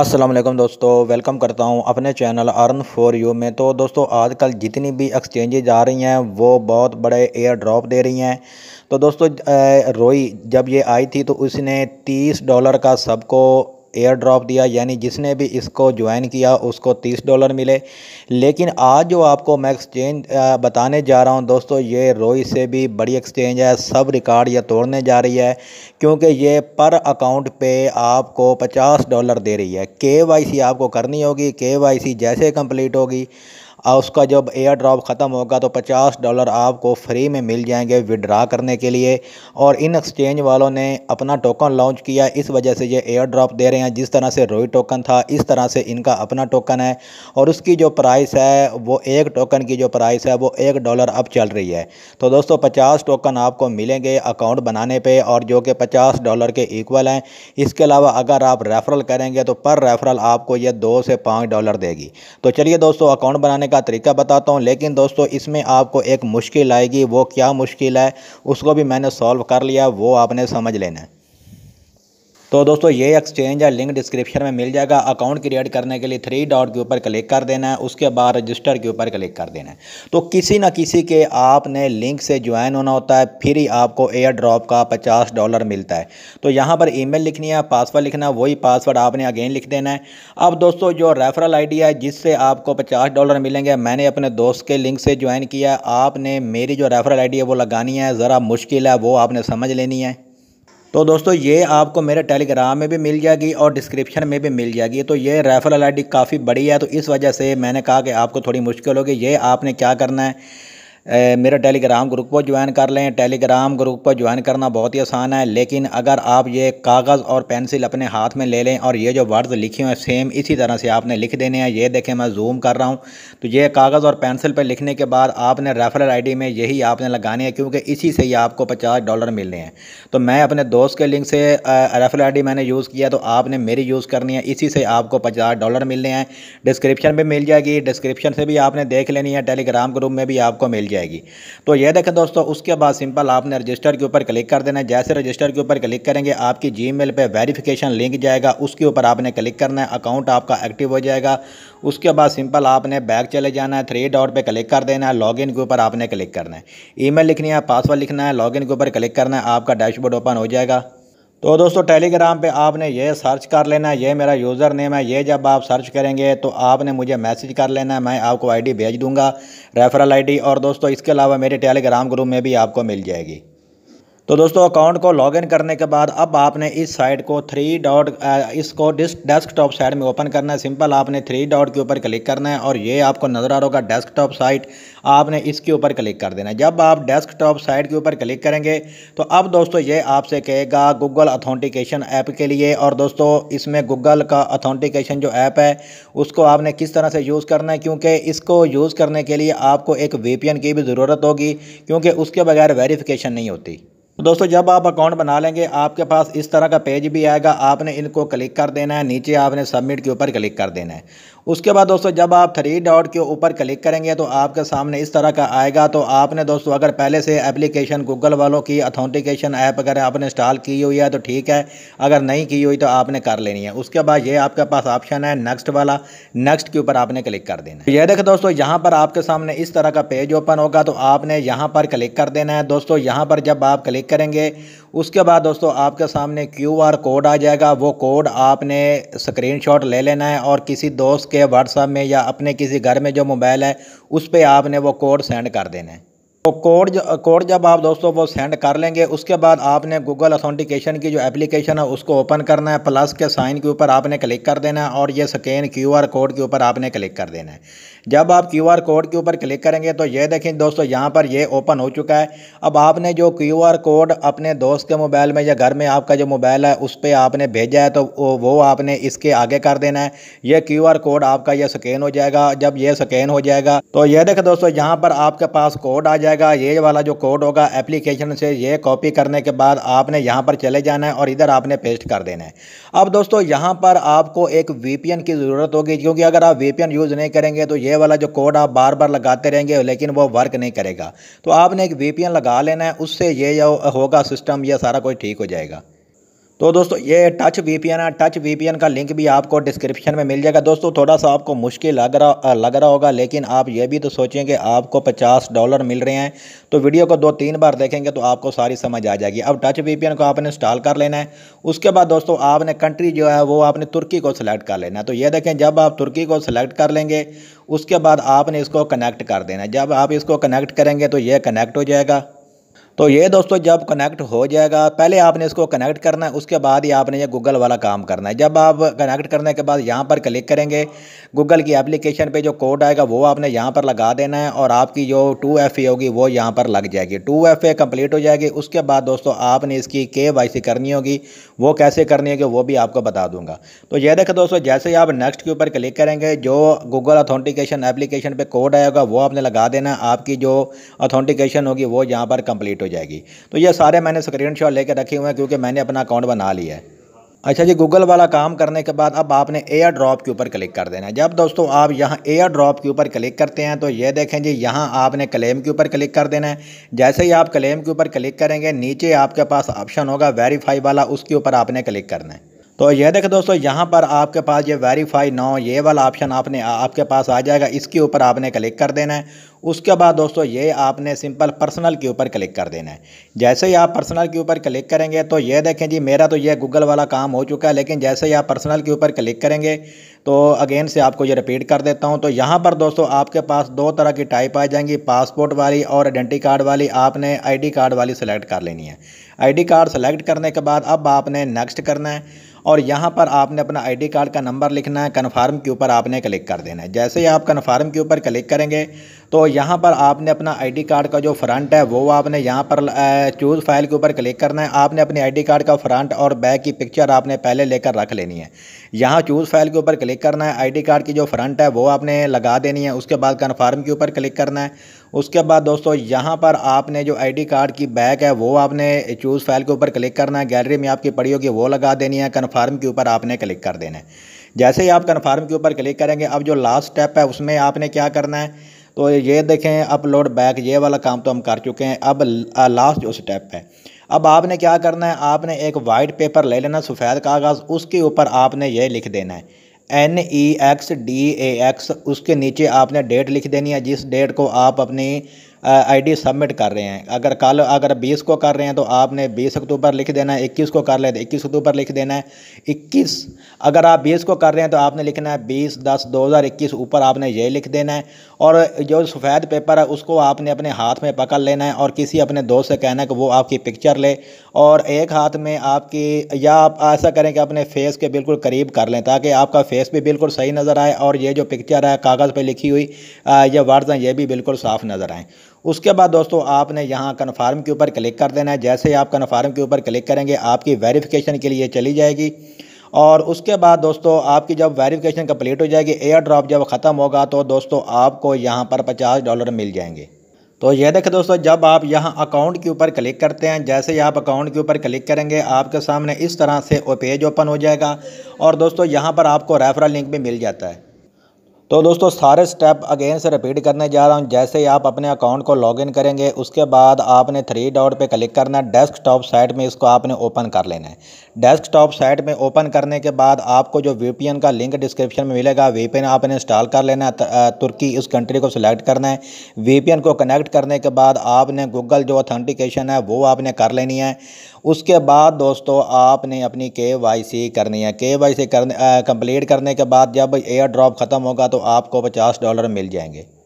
असलम दोस्तों वेलकम करता हूँ अपने चैनल अर्न फॉर यू में तो दोस्तों आजकल जितनी भी एक्सचेंजेज आ रही हैं वो बहुत बड़े एयर ड्रॉप दे रही हैं तो दोस्तों रोई जब ये आई थी तो उसने 30 डॉलर का सबको एयर ड्रॉप दिया यानी जिसने भी इसको ज्वाइन किया उसको 30 डॉलर मिले लेकिन आज जो आपको मैं एक्सचेंज बताने जा रहा हूं दोस्तों ये रोई से भी बड़ी एक्सचेंज है सब रिकॉर्ड ये तोड़ने जा रही है क्योंकि ये पर अकाउंट पे आपको 50 डॉलर दे रही है के आपको करनी होगी के जैसे कंप्लीट होगी और उसका जब एयर ड्रॉप ख़त्म होगा तो 50 डॉलर आपको फ्री में मिल जाएंगे विड्रा करने के लिए और इन एक्सचेंज वालों ने अपना टोकन लॉन्च किया इस वजह से ये एयर ड्रॉप दे रहे हैं जिस तरह से रोई टोकन था इस तरह से इनका अपना टोकन है और उसकी जो प्राइस है वो एक टोकन की जो प्राइस है वो एक डॉलर अब चल रही है तो दोस्तों पचास टोकन आपको मिलेंगे अकाउंट बनाने पर और जो कि पचास डॉलर के इक्वल हैं इसके अलावा अगर आप रेफरल करेंगे तो पर रेफरल आपको यह दो से पाँच डॉलर देगी तो चलिए दोस्तों अकाउंट बनाने का तरीका बताता हूँ लेकिन दोस्तों इसमें आपको एक मुश्किल आएगी वो क्या मुश्किल है उसको भी मैंने सॉल्व कर लिया वो आपने समझ लेना है तो दोस्तों ये एक्सचेंज है लिंक डिस्क्रिप्शन में मिल जाएगा अकाउंट क्रिएट करने के लिए थ्री डॉट के ऊपर क्लिक कर देना है उसके बाद रजिस्टर के ऊपर क्लिक कर देना है तो किसी ना किसी के आपने लिंक से ज्वाइन होना होता है फिर ही आपको एयर ड्रॉप का पचास डॉलर मिलता है तो यहाँ पर ई लिखनी है पासवर्ड लिखना है वही पासवर्ड आपने अगेन लिख देना है अब दोस्तों जो रेफरल आई है जिससे आपको पचास डॉलर मिलेंगे मैंने अपने दोस्त के लिंक से ज्वाइन किया आपने मेरी जो रेफरल आई है वो लगानी है ज़रा मुश्किल है वो आपने समझ लेनी है तो दोस्तों ये आपको मेरे टेलीग्राम में भी मिल जाएगी और डिस्क्रिप्शन में भी मिल जाएगी तो ये रेफरल आई काफ़ी बड़ी है तो इस वजह से मैंने कहा कि आपको थोड़ी मुश्किल होगी ये आपने क्या करना है मेरा टेलीग्राम ग्रुप को ज्वाइन कर लें टेलीग्राम ग्रुप को ज्वाइन करना बहुत ही आसान है लेकिन अगर आप ये कागज़ और पेंसिल अपने हाथ में ले लें और ये जो वर्ड्स लिखे हुए हैं सेम इसी तरह से आपने लिख देने हैं ये देखें मैं जूम कर रहा हूँ तो ये कागज़ और पेंसिल पर लिखने के बाद आपने रेफरल आई में यही आपने लगानी है क्योंकि इसी से ही आपको पचास डॉलर मिलने हैं तो मैं अपने दोस्त के लिंक से रेफरल आई मैंने यूज़ किया तो आपने मेरी यूज़ करनी है इसी से आपको पचास डॉलर मिलने हैं डिस्क्रिप्शन में मिल जाएगी डिस्क्रिप्शन से भी आपने देख लेनी है टेलीग्राम ग्रुप में भी आपको मिल जाएगी तो ये देखें दोस्तों उसके बाद सिंपल आपने रजिस्टर के ऊपर क्लिक कर देना है जैसे रजिस्टर के ऊपर क्लिक करेंगे आपकी जी मेल पर वेरीफिकेशन लिंक जाएगा उसके ऊपर आपने क्लिक करना है अकाउंट आपका एक्टिव हो जाएगा उसके बाद सिंपल आपने बैक चले जाना है थ्री डॉट पर क्लिक कर देना है लॉगिन के ऊपर आपने क्लिक करना है ईमेल लिखनी है पासवर्ड लिखना है लॉगिन के ऊपर क्लिक करना है आपका डैशबोर्ड ओपन हो जाएगा तो दोस्तों टेलीग्राम पे आपने ये सर्च कर लेना है ये मेरा यूज़र नेम है ये जब आप सर्च करेंगे तो आपने मुझे मैसेज कर लेना है मैं आपको आईडी भेज दूंगा रेफरल आईडी और दोस्तों इसके अलावा मेरे टेलीग्राम ग्रुप में भी आपको मिल जाएगी तो दोस्तों अकाउंट को लॉगिन करने के बाद अब आपने इस साइट को थ्री डॉट इसको डिस्क डेस्कटॉप साइड में ओपन करना है सिंपल आपने थ्री डॉट के ऊपर क्लिक करना है और ये आपको नज़र आ रहा होगा डेस्कटॉप साइट आपने इसके ऊपर क्लिक कर देना है जब आप डेस्कटॉप साइट के ऊपर क्लिक करेंगे तो अब दोस्तों ये आपसे कहेगा गूगल अथेंटिकेशन ऐप के लिए और दोस्तों इसमें गूगल का अथेंटिकेशन जो ऐप है उसको आपने किस तरह से यूज़ करना है क्योंकि इसको यूज़ करने के लिए आपको एक वी की भी ज़रूरत होगी क्योंकि उसके बगैर वेरीफिकेशन नहीं होती तो दोस्तों जब आप अकाउंट बना लेंगे आपके पास इस तरह का पेज भी आएगा आपने इनको क्लिक कर देना है नीचे आपने सबमिट के ऊपर क्लिक कर देना है उसके बाद दोस्तों जब आप थ्री डॉट के ऊपर क्लिक करेंगे तो आपके सामने इस तरह का आएगा तो आपने दोस्तों अगर पहले से एप्लीकेशन गूगल वालों की अथेंटिकेशन ऐप अगर आपने इंस्टॉल की हुई है तो ठीक है अगर नहीं की हुई तो आपने कर लेनी है उसके बाद ये आपके पास ऑप्शन है नेक्स्ट वाला नेक्स्ट के ऊपर आपने क्लिक कर देना है यह देखें दोस्तों यहाँ पर आपके सामने इस तरह का पेज ओपन होगा तो आपने यहाँ पर क्लिक कर देना है दोस्तों यहाँ पर जब आप क्लिक करेंगे उसके बाद दोस्तों आपके सामने क्यूआर कोड आ जाएगा वो कोड आपने स्क्रीनशॉट ले लेना है और किसी दोस्त के व्हाट्सअप में या अपने किसी घर में जो मोबाइल है उस पर आपने वो कोड सेंड कर देना है तो कोड कोड जब आप दोस्तों वो सेंड कर लेंगे उसके बाद आपने गूगल अथेंटिकेशन की जो एप्लीकेशन है उसको ओपन करना है प्लस के साइन के ऊपर आपने क्लिक कर देना है और ये स्कैन क्यूआर कोड के ऊपर आपने क्लिक कर देना है जब आप क्यूआर कोड के ऊपर क्लिक करेंगे तो ये देखें दोस्तों यहाँ पर ये ओपन हो चुका है अब आपने जो क्यू कोड अपने दोस्त के मोबाइल में या घर में आपका जो मोबाइल है उस पर आपने भेजा है तो वो आपने इसके आगे कर देना है ये क्यू कोड आपका यह स्कैन हो जाएगा जब यह स्कैन हो जाएगा तो यह देखें दोस्तों यहाँ पर आपके पास कोड आ जाए जाएगा ये वाला जो कोड होगा एप्लीकेशन से ये कॉपी करने के बाद आपने यहाँ पर चले जाना है और इधर आपने पेस्ट कर देना है अब दोस्तों यहाँ पर आपको एक वीपीएन की ज़रूरत होगी क्योंकि अगर आप वीपीएन यूज़ नहीं करेंगे तो ये वाला जो कोड आप बार बार लगाते रहेंगे लेकिन वो वर्क नहीं करेगा तो आपने एक वीपीएन लगा लेना है उससे ये होगा सिस्टम यह सारा कुछ ठीक हो जाएगा तो दोस्तों ये टच वीपीएन है टच वीपीएन का लिंक भी आपको डिस्क्रिप्शन में मिल जाएगा दोस्तों थोड़ा सा आपको मुश्किल लग रहा लग रहा होगा लेकिन आप ये भी तो सोचें कि आपको 50 डॉलर मिल रहे हैं तो वीडियो को दो तीन बार देखेंगे तो आपको सारी समझ आ जाएगी अब टच वीपीएन को आपने इंस्टॉल कर लेना है उसके बाद दोस्तों आपने कंट्री जो है वो आपने तुर्की को सिलेक्ट कर लेना है तो ये देखें जब आप तुर्की को सिलेक्ट कर लेंगे उसके बाद आपने इसको कनेक्ट कर देना है जब आप इसको कनेक्ट करेंगे तो ये कनेक्ट हो जाएगा तो ये दोस्तों जब कनेक्ट हो जाएगा पहले आपने इसको कनेक्ट करना है उसके बाद ही आपने ये गूगल वाला काम करना है जब आप कनेक्ट करने के बाद यहाँ पर क्लिक करेंगे गूगल की एप्लीकेशन पे जो कोड आएगा वो आपने यहाँ पर लगा देना है और आपकी जो टू एफ ए होगी वो यहाँ पर लग जाएगी टू एफ ए कम्प्लीट हो जाएगी उसके बाद दोस्तों आपने इसकी के वाई सी करनी होगी वो कैसे करनी होगी वो भी आपको बता दूंगा तो ये देखो दोस्तों जैसे ही आप नेक्स्ट के ऊपर क्लिक करेंगे जो गूगल अथेंटिकेशन एप्लीकेशन पर कोड आएगा वो आपने लगा देना है आपकी जो अथेंटिकेशन होगी वो यहाँ पर कम्प्लीट हो जाएगी तो ये सारे मैंने स्क्रीन शॉट लेकर रखे हुए हैं क्योंकि मैंने अपना अकाउंट बना लिया है अच्छा जी गूगल वाला काम करने के बाद अब आपने एयर ड्रॉप के ऊपर क्लिक कर देना है जब दोस्तों आप यहाँ एयर ड्रॉप के ऊपर क्लिक करते हैं तो ये देखें जी यहाँ आपने क्लेम के ऊपर क्लिक कर देना है जैसे ही आप क्लेम के ऊपर क्लिक करेंगे नीचे आपके पास ऑप्शन होगा वेरीफाई वाला उसके ऊपर आपने क्लिक करना है तो ये देखें दोस्तों यहाँ पर आपके पास ये वेरीफाई नाउ ये वाला ऑप्शन आपने आपके पास आ जाएगा इसके ऊपर आपने क्लिक कर देना है उसके बाद दोस्तों ये आपने सिंपल पर्सनल के ऊपर क्लिक कर देना है जैसे ही आप पर्सनल के ऊपर क्लिक करेंगे तो ये देखें जी मेरा तो ये गूगल वाला काम हो चुका है लेकिन जैसे ही आप पर्सनल के ऊपर क्लिक करेंगे तो अगेन से आपको ये रिपीट कर देता हूँ तो यहाँ पर दोस्तों आपके पास दो तरह की टाइप आ जाएंगी पासपोर्ट वाली और आइडेंटी कार्ड वाली आपने डी कार्ड वाली सेलेक्ट कर लेनी है डी कार्ड सेलेक्ट करने के बाद अब आपने नेक्स्ट करना है और यहाँ पर आपने अपना आईडी कार्ड का नंबर लिखना है कन्फर्म के ऊपर आपने क्लिक कर देना है जैसे ही आप कन्फर्म के ऊपर क्लिक करेंगे तो यहाँ पर आपने अपना आईडी कार्ड का जो फ्रंट है वो आपने यहाँ पर चूज़ फाइल के ऊपर क्लिक करना है आपने अपने आईडी कार्ड का फ्रंट और बैक की पिक्चर आपने पहले लेकर रख लेनी है यहाँ चूज़ फाइल के ऊपर क्लिक करना है आईडी कार्ड की जो फ्रंट है वो आपने लगा देनी है उसके बाद कन्फर्म के ऊपर क्लिक करना है उसके बाद दोस्तों यहाँ पर आपने जो आईडी कार्ड की बैक है वो आपने चूज़ फाइल के ऊपर क्लिक करना है गैलरी में आपकी पड़ी होगी वो लगा देनी है कन्फर्म के ऊपर आपने क्लिक कर देना है जैसे ही आप कन्फर्म के ऊपर क्लिक करेंगे अब जो लास्ट स्टेप है उसमें आपने क्या करना है तो ये देखें अपलोड बैक ये वाला काम तो हम कर चुके हैं अब लास्ट जो स्टेप है अब आपने क्या करना है आपने एक वाइट पेपर ले लेना सफ़ेद कागज़ उसके ऊपर आपने ये लिख देना है N E X D A X उसके नीचे आपने डेट लिख देनी है जिस डेट को आप अपनी आईडी सबमिट कर रहे हैं अगर कल अगर 20 को कर रहे हैं तो आपने 20 अक्टूबर लिख देना है 21 को कर लें तो इक्कीस अक्टूबर लिख देना है 21 अगर आप 20 को कर रहे हैं तो आपने लिखना है 20 दस 2021 ऊपर आपने ये लिख देना है और जो सफ़ेद पेपर है उसको आपने अपने हाथ में पकड़ लेना है और किसी अपने दोस्त से कहना है कि वो आपकी पिक्चर ले और एक हाथ में आपकी या आप ऐसा करें कि अपने फेस के बिल्कुल करीब कर लें ताकि आपका फेस भी बिल्कुल सही नज़र आए और ये जो पिक्चर है कागज़ पर लिखी हुई या वर्ड्स हैं ये भी बिल्कुल साफ़ नज़र आएँ उसके बाद दोस्तों आपने यहाँ कन्फर्म के ऊपर क्लिक कर देना है जैसे आप कन्फर्म के ऊपर क्लिक करेंगे आपकी वेरिफिकेशन के लिए चली जाएगी और उसके बाद दोस्तों आपकी जब वेरिफिकेशन कंप्लीट हो जाएगी एयर ड्रॉप जब ख़त्म होगा तो दोस्तों आपको यहाँ पर पचास डॉलर मिल जाएंगे तो ये देखें दोस्तों जब आप यहाँ अकाउंट के ऊपर क्लिक करते हैं जैसे ही आप अकाउंट के ऊपर क्लिक करेंगे आपके सामने इस तरह से पेज ओपन हो जाएगा और दोस्तों यहाँ पर आपको रेफरल लिंक भी मिल जाता है तो दोस्तों सारे स्टेप अगेन से रिपीट करने जा रहा हूँ जैसे ही आप अपने अकाउंट को लॉगिन करेंगे उसके बाद आपने थ्री डॉट पे क्लिक करना है डेस्कटॉप साइट में इसको आपने ओपन कर लेना है डेस्कटॉप साइट में ओपन करने के बाद आपको जो वी का लिंक डिस्क्रिप्शन में मिलेगा वी आपने इंस्टॉल कर लेना है तुर्की उस कंट्री को सिलेक्ट करना है वी को कनेक्ट करने के बाद आपने गूगल जो ऑथेंटिकेशन है वो आपने कर लेनी है उसके बाद दोस्तों आपने अपनी के करनी है के वाई करने कंप्लीट करने के बाद जब एयर ड्रॉप ख़त्म होगा तो आपको पचास डॉलर मिल जाएंगे